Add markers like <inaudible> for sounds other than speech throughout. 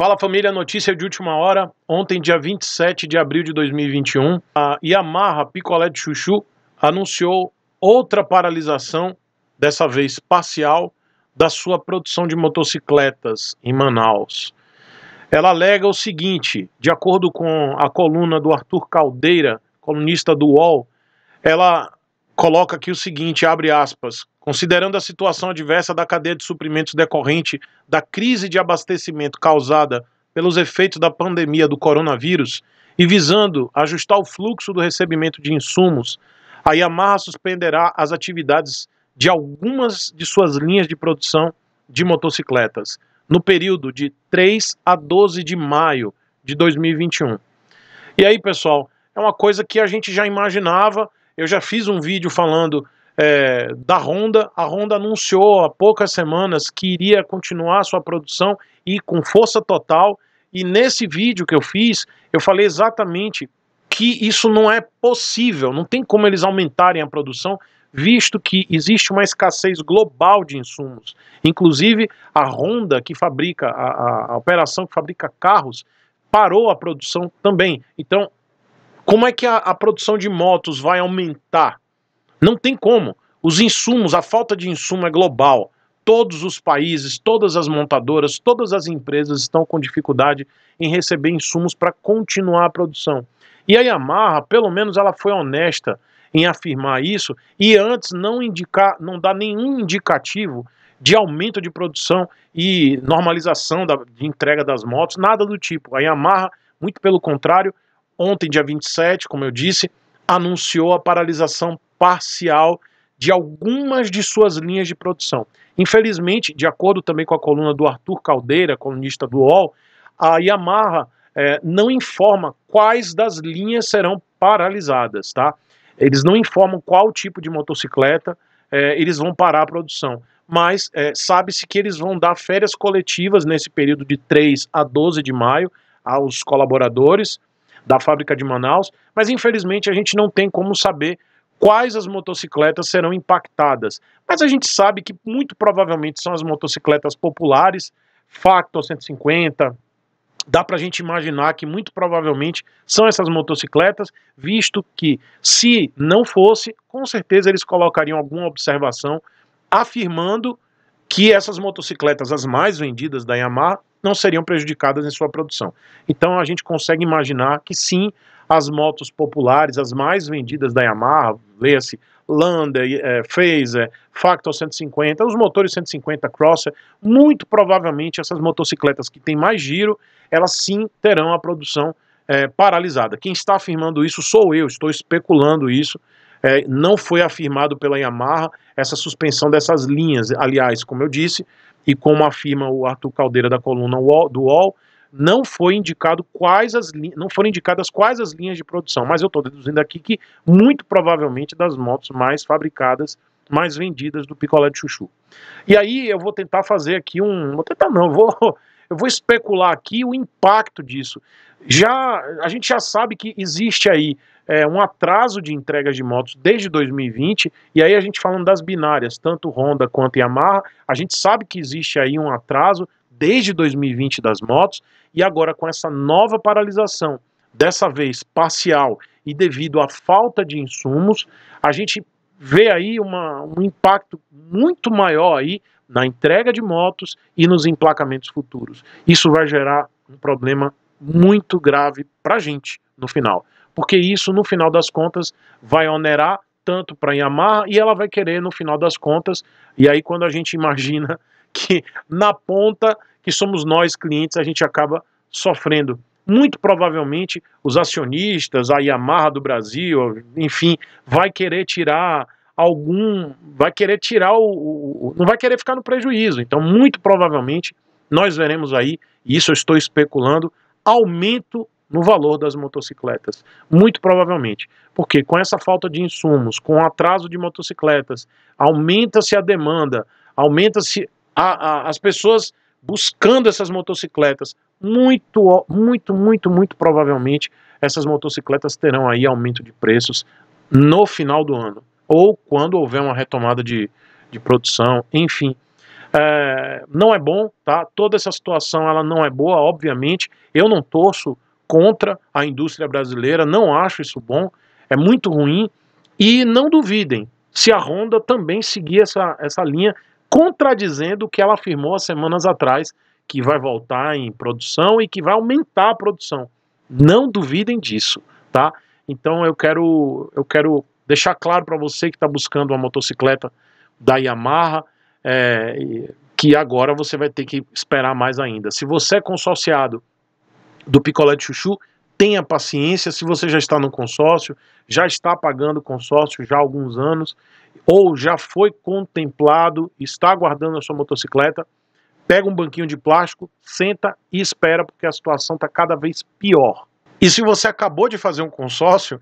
Fala família, notícia de última hora. Ontem, dia 27 de abril de 2021, a Yamaha Picolé de Chuchu anunciou outra paralisação, dessa vez parcial, da sua produção de motocicletas em Manaus. Ela alega o seguinte: de acordo com a coluna do Arthur Caldeira, colunista do UOL, ela coloca aqui o seguinte, abre aspas, considerando a situação adversa da cadeia de suprimentos decorrente da crise de abastecimento causada pelos efeitos da pandemia do coronavírus e visando ajustar o fluxo do recebimento de insumos, a Yamaha suspenderá as atividades de algumas de suas linhas de produção de motocicletas no período de 3 a 12 de maio de 2021. E aí, pessoal, é uma coisa que a gente já imaginava, eu já fiz um vídeo falando é, da Honda. A Honda anunciou há poucas semanas que iria continuar sua produção e com força total. E nesse vídeo que eu fiz, eu falei exatamente que isso não é possível, não tem como eles aumentarem a produção, visto que existe uma escassez global de insumos. Inclusive, a Honda, que fabrica, a, a, a operação que fabrica carros, parou a produção também. Então, como é que a, a produção de motos vai aumentar? Não tem como. Os insumos, a falta de insumo é global todos os países, todas as montadoras, todas as empresas estão com dificuldade em receber insumos para continuar a produção. E a Yamaha, pelo menos ela foi honesta em afirmar isso e antes não indicar, não dar nenhum indicativo de aumento de produção e normalização da, de entrega das motos, nada do tipo. A Yamaha, muito pelo contrário, ontem, dia 27, como eu disse, anunciou a paralisação parcial de algumas de suas linhas de produção. Infelizmente, de acordo também com a coluna do Arthur Caldeira, colunista do UOL, a Yamaha é, não informa quais das linhas serão paralisadas, tá? Eles não informam qual tipo de motocicleta é, eles vão parar a produção. Mas é, sabe-se que eles vão dar férias coletivas nesse período de 3 a 12 de maio aos colaboradores da fábrica de Manaus, mas infelizmente a gente não tem como saber quais as motocicletas serão impactadas. Mas a gente sabe que muito provavelmente são as motocicletas populares, Factor 150, dá para a gente imaginar que muito provavelmente são essas motocicletas, visto que se não fosse, com certeza eles colocariam alguma observação afirmando que essas motocicletas, as mais vendidas da Yamaha, não seriam prejudicadas em sua produção. Então a gente consegue imaginar que sim, as motos populares, as mais vendidas da Yamaha, leia-se Lander, é, Phaser, Factor 150, os motores 150 Crosser, muito provavelmente essas motocicletas que têm mais giro, elas sim terão a produção é, paralisada. Quem está afirmando isso sou eu, estou especulando isso. É, não foi afirmado pela Yamaha essa suspensão dessas linhas. Aliás, como eu disse, e como afirma o Arthur Caldeira da coluna UOL, do UOL, não foi indicado quais as não foram indicadas quais as linhas de produção, mas eu estou deduzindo aqui que muito provavelmente das motos mais fabricadas, mais vendidas do picolé de chuchu. E aí eu vou tentar fazer aqui um, vou tentar não, vou eu vou especular aqui o impacto disso. Já a gente já sabe que existe aí é, um atraso de entregas de motos desde 2020, e aí a gente falando das binárias, tanto Honda quanto Yamaha, a gente sabe que existe aí um atraso desde 2020 das motos, e agora com essa nova paralisação, dessa vez parcial e devido à falta de insumos, a gente vê aí uma, um impacto muito maior aí na entrega de motos e nos emplacamentos futuros. Isso vai gerar um problema muito grave para a gente no final porque isso no final das contas vai onerar tanto para a Yamaha e ela vai querer no final das contas. E aí quando a gente imagina <laughs> que na ponta que somos nós clientes, a gente acaba sofrendo. Muito provavelmente os acionistas, a Yamaha do Brasil, enfim, vai querer tirar algum, vai querer tirar o, o, o não vai querer ficar no prejuízo. Então, muito provavelmente nós veremos aí, e isso eu estou especulando, aumento no valor das motocicletas. Muito provavelmente, porque com essa falta de insumos, com o atraso de motocicletas, aumenta-se a demanda, aumenta-se as pessoas buscando essas motocicletas. Muito, muito, muito, muito provavelmente essas motocicletas terão aí aumento de preços no final do ano ou quando houver uma retomada de, de produção, enfim. É, não é bom, tá? Toda essa situação ela não é boa, obviamente. Eu não torço contra a indústria brasileira, não acho isso bom, é muito ruim. E não duvidem se a Honda também seguir essa, essa linha, contradizendo o que ela afirmou há semanas atrás, que vai voltar em produção e que vai aumentar a produção. Não duvidem disso, tá? Então eu quero, eu quero deixar claro para você que está buscando uma motocicleta da Yamaha, é, que agora você vai ter que esperar mais ainda. Se você é consorciado do picolé de chuchu, tenha paciência se você já está no consórcio, já está pagando consórcio já há alguns anos, ou já foi contemplado, está guardando a sua motocicleta, pega um banquinho de plástico, senta e espera, porque a situação está cada vez pior. E se você acabou de fazer um consórcio,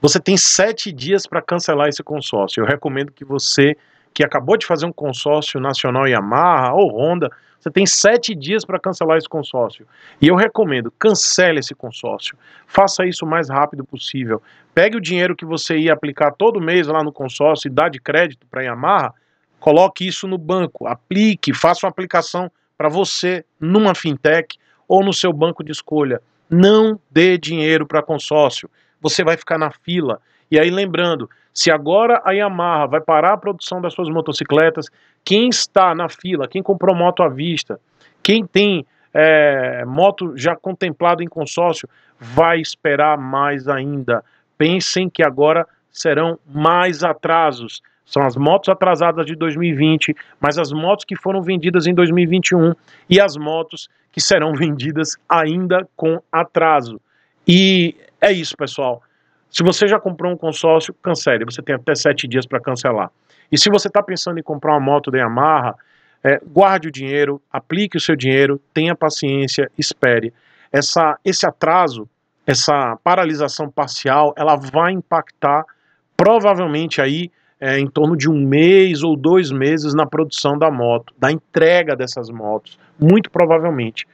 você tem sete dias para cancelar esse consórcio. Eu recomendo que você que acabou de fazer um consórcio nacional Yamaha ou Honda, você tem sete dias para cancelar esse consórcio. E eu recomendo, cancele esse consórcio. Faça isso o mais rápido possível. Pegue o dinheiro que você ia aplicar todo mês lá no consórcio e dá de crédito para a Yamaha, coloque isso no banco, aplique, faça uma aplicação para você numa fintech ou no seu banco de escolha. Não dê dinheiro para consórcio. Você vai ficar na fila e aí, lembrando, se agora a Yamaha vai parar a produção das suas motocicletas, quem está na fila, quem comprou moto à vista, quem tem é, moto já contemplado em consórcio, vai esperar mais ainda. Pensem que agora serão mais atrasos. São as motos atrasadas de 2020, mas as motos que foram vendidas em 2021 e as motos que serão <laughs> vendidas ainda com atraso. E é isso, pessoal. Se você já comprou um consórcio, cancele. Você tem até sete dias para cancelar. E se você está pensando em comprar uma moto da Yamaha, é, guarde o dinheiro, aplique o seu dinheiro, tenha paciência, espere. Essa, esse atraso, essa paralisação parcial, ela vai impactar provavelmente aí é, em torno de um mês ou dois meses na produção da moto, da entrega dessas motos, muito provavelmente.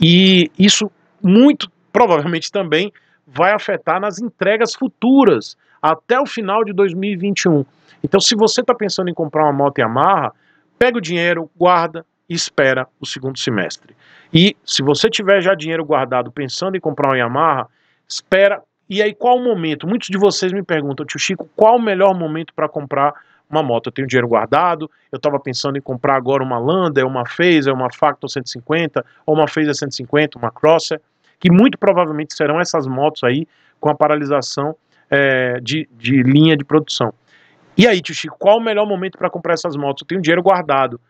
E isso muito provavelmente também vai afetar nas entregas futuras até o final de 2021. Então, se você está pensando em comprar uma moto Yamaha, pega o dinheiro, guarda e espera o segundo semestre. E se você tiver já dinheiro guardado pensando em comprar uma Yamaha, espera. E aí, qual o momento? Muitos de vocês me perguntam, tio Chico, qual o melhor momento para comprar uma moto? Eu tenho dinheiro guardado, eu estava pensando em comprar agora uma Lander, uma Phaser, uma Factor 150, ou uma Phaser 150, uma Crosser que muito provavelmente serão essas motos aí com a paralisação é, de, de linha de produção. E aí, tio Chico, qual o melhor momento para comprar essas motos? Eu tenho dinheiro guardado.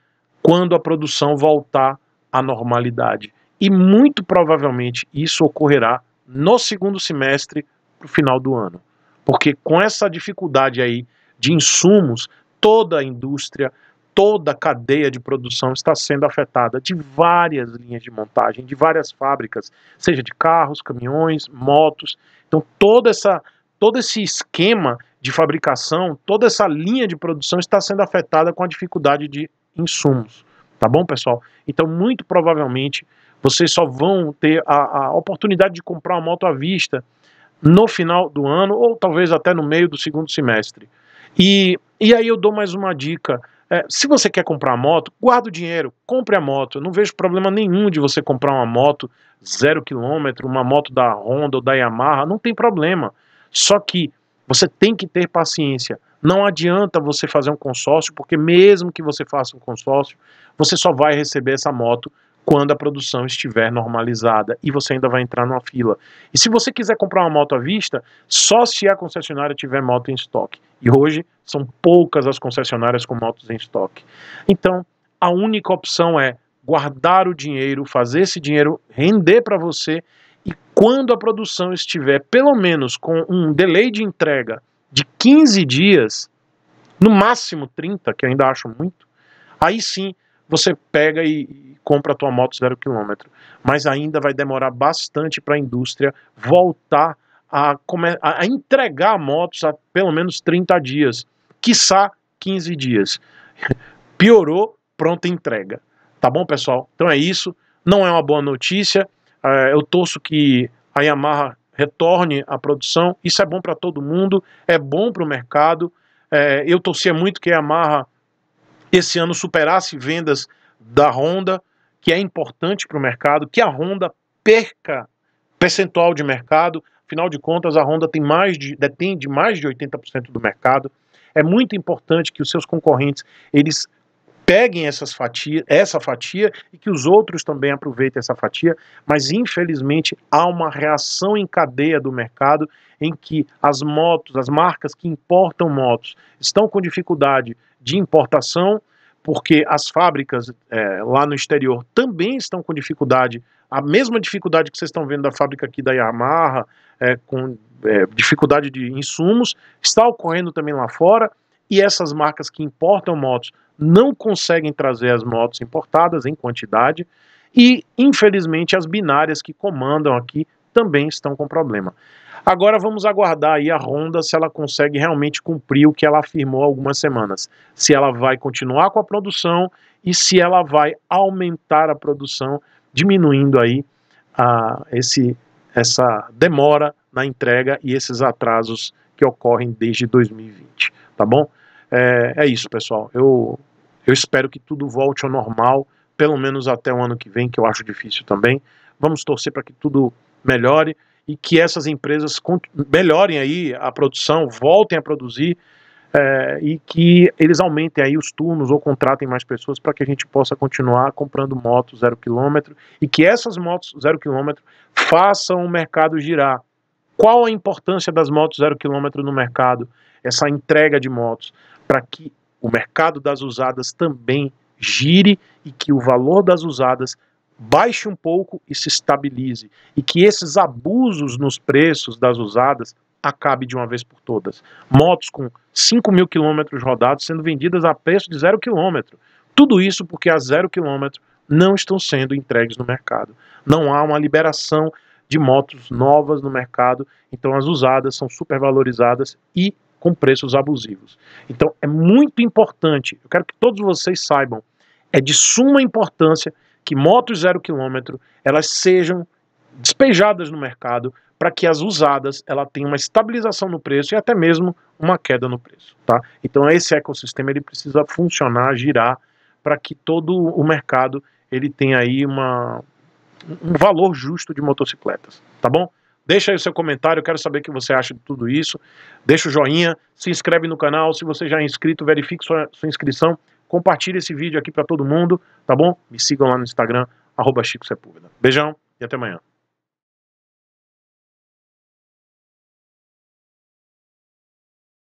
Quando a produção voltar à normalidade. E muito provavelmente isso ocorrerá no segundo semestre para o final do ano. Porque com essa dificuldade aí de insumos, toda a indústria, toda a cadeia de produção está sendo afetada de várias linhas de montagem, de várias fábricas, seja de carros, caminhões, motos. Então, toda essa, todo esse esquema de fabricação, toda essa linha de produção está sendo afetada com a dificuldade de insumos. Tá bom, pessoal? Então, muito provavelmente, vocês só vão ter a, a oportunidade de comprar uma moto à vista no final do ano ou talvez até no meio do segundo semestre. E, e aí eu dou mais uma dica é, se você quer comprar moto, guarda o dinheiro, compre a moto. Eu não vejo problema nenhum de você comprar uma moto zero quilômetro, uma moto da Honda ou da Yamaha, não tem problema. Só que você tem que ter paciência. Não adianta você fazer um consórcio, porque mesmo que você faça um consórcio, você só vai receber essa moto quando a produção estiver normalizada e você ainda vai entrar numa fila. E se você quiser comprar uma moto à vista, só se a concessionária tiver moto em estoque. E hoje são poucas as concessionárias com motos em estoque. Então, a única opção é guardar o dinheiro, fazer esse dinheiro render para você e quando a produção estiver pelo menos com um delay de entrega de 15 dias, no máximo 30, que eu ainda acho muito, aí sim você pega e, compra a tua moto zero quilômetro. Mas ainda vai demorar bastante para a indústria voltar a, a entregar motos a pelo menos 30 dias, quiçá 15 dias. <laughs> Piorou, pronta entrega. Tá bom, pessoal? Então é isso. Não é uma boa notícia. É, eu torço que a Yamaha retorne à produção. Isso é bom para todo mundo, é bom para o mercado. É, eu torcia muito que a Yamaha esse ano superasse vendas da Honda que é importante para o mercado, que a Honda perca percentual de mercado. Afinal de contas, a Honda tem mais de, detém de mais de 80% do mercado. É muito importante que os seus concorrentes eles peguem essas fatia, essa fatia e que os outros também aproveitem essa fatia, mas infelizmente há uma reação em cadeia do mercado em que as motos, as marcas que importam motos, estão com dificuldade de importação porque as fábricas é, lá no exterior também estão com dificuldade, a mesma dificuldade que vocês estão vendo da fábrica aqui da Yamaha, é, com é, dificuldade de insumos, está ocorrendo também lá fora, e essas marcas que importam motos não conseguem trazer as motos importadas em quantidade, e infelizmente as binárias que comandam aqui também estão com problema. Agora vamos aguardar aí a Honda se ela consegue realmente cumprir o que ela afirmou há algumas semanas. Se ela vai continuar com a produção e se ela vai aumentar a produção, diminuindo aí a, esse, essa demora na entrega e esses atrasos que ocorrem desde 2020, tá bom? É, é isso, pessoal. Eu, eu espero que tudo volte ao normal, pelo menos até o ano que vem, que eu acho difícil também. Vamos torcer para que tudo melhore e que essas empresas melhorem aí a produção, voltem a produzir é, e que eles aumentem aí os turnos ou contratem mais pessoas para que a gente possa continuar comprando motos zero quilômetro e que essas motos zero quilômetro façam o mercado girar. Qual a importância das motos zero quilômetro no mercado? Essa entrega de motos para que o mercado das usadas também gire e que o valor das usadas baixe um pouco e se estabilize. E que esses abusos nos preços das usadas acabe de uma vez por todas. Motos com 5 mil quilômetros rodados sendo vendidas a preço de zero quilômetro. Tudo isso porque a zero quilômetro não estão sendo entregues no mercado. Não há uma liberação de motos novas no mercado, então as usadas são supervalorizadas e com preços abusivos. Então é muito importante, eu quero que todos vocês saibam, é de suma importância que motos zero quilômetro elas sejam despejadas no mercado para que as usadas ela tenha uma estabilização no preço e até mesmo uma queda no preço, tá? Então esse ecossistema ele precisa funcionar, girar para que todo o mercado ele tenha aí uma, um valor justo de motocicletas, tá bom? Deixa aí o seu comentário, quero saber o que você acha de tudo isso. Deixa o joinha, se inscreve no canal, se você já é inscrito, verifique sua, sua inscrição Compartilhe esse vídeo aqui para todo mundo, tá bom? Me sigam lá no Instagram, arroba Chico Sepúlveda. Beijão e até amanhã.